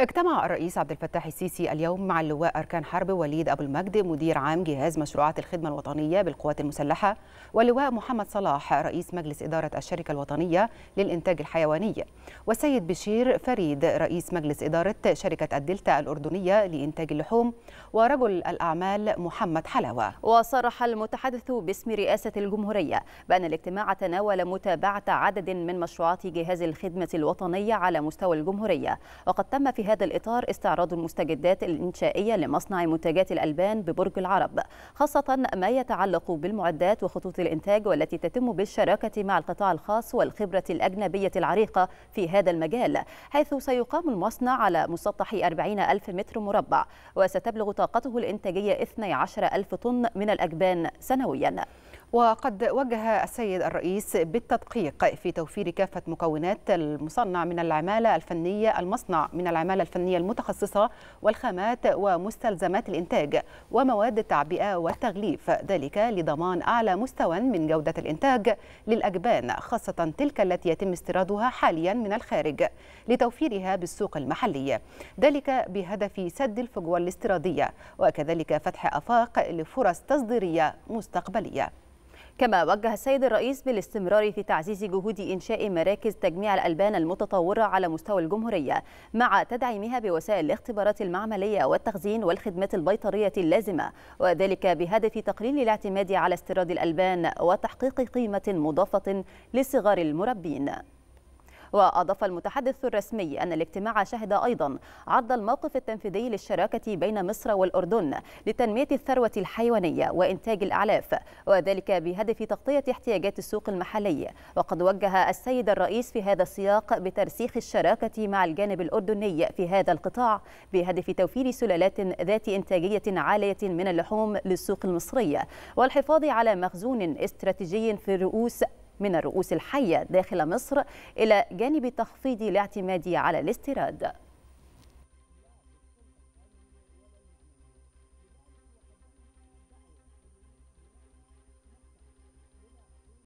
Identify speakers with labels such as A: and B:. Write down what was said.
A: اجتمع الرئيس عبد الفتاح السيسي اليوم مع اللواء أركان حرب وليد أبو المجد مدير عام جهاز مشروعات الخدمة الوطنية بالقوات المسلحة واللواء محمد صلاح رئيس مجلس إدارة الشركة الوطنية للإنتاج الحيواني والسيد بشير فريد رئيس مجلس إدارة شركة الدلتا الأردنية لإنتاج اللحوم ورجل الأعمال محمد حلاوة
B: وصرح المتحدث باسم رئاسة الجمهورية بأن الاجتماع تناول متابعة عدد من مشروعات جهاز الخدمة الوطنية على مستوى الجمهورية وقد تم في في هذا الإطار استعراض المستجدات الإنشائية لمصنع منتجات الألبان ببرج العرب خاصة ما يتعلق بالمعدات وخطوط الإنتاج والتي تتم بالشراكة مع القطاع الخاص والخبرة الأجنبية العريقة في هذا المجال حيث سيقام المصنع على مسطح 40 ألف متر مربع وستبلغ طاقته الإنتاجية 12 ألف طن من الأجبان سنوياً وقد وجه السيد الرئيس
A: بالتدقيق في توفير كافة مكونات المصنع من العمالة الفنية المصنع من العمالة الفنية المتخصصة والخامات ومستلزمات الإنتاج ومواد التعبئة والتغليف ذلك لضمان أعلى مستوى من جودة الإنتاج للأجبان خاصة تلك التي يتم استيرادها حاليا من الخارج لتوفيرها بالسوق المحلي ذلك بهدف سد الفجوة الاستيرادية وكذلك فتح أفاق
B: لفرص تصديرية مستقبلية كما وجه السيد الرئيس بالاستمرار في تعزيز جهود إنشاء مراكز تجميع الألبان المتطورة على مستوى الجمهورية مع تدعيمها بوسائل الاختبارات المعملية والتخزين والخدمات البيطرية اللازمة وذلك بهدف تقليل الاعتماد على استيراد الألبان وتحقيق قيمة مضافة لصغار المربين وأضاف المتحدث الرسمي أن الاجتماع شهد أيضا عرض الموقف التنفيذي للشراكة بين مصر والأردن لتنمية الثروة الحيوانية وإنتاج الأعلاف وذلك بهدف تغطية احتياجات السوق المحلي وقد وجه السيد الرئيس في هذا السياق بترسيخ الشراكة مع الجانب الأردني في هذا القطاع بهدف توفير سلالات ذات إنتاجية عالية من اللحوم للسوق المصرية والحفاظ على مخزون استراتيجي في رؤوس من الرؤوس الحية داخل مصر إلى جانب تخفيض الاعتماد على الاستيراد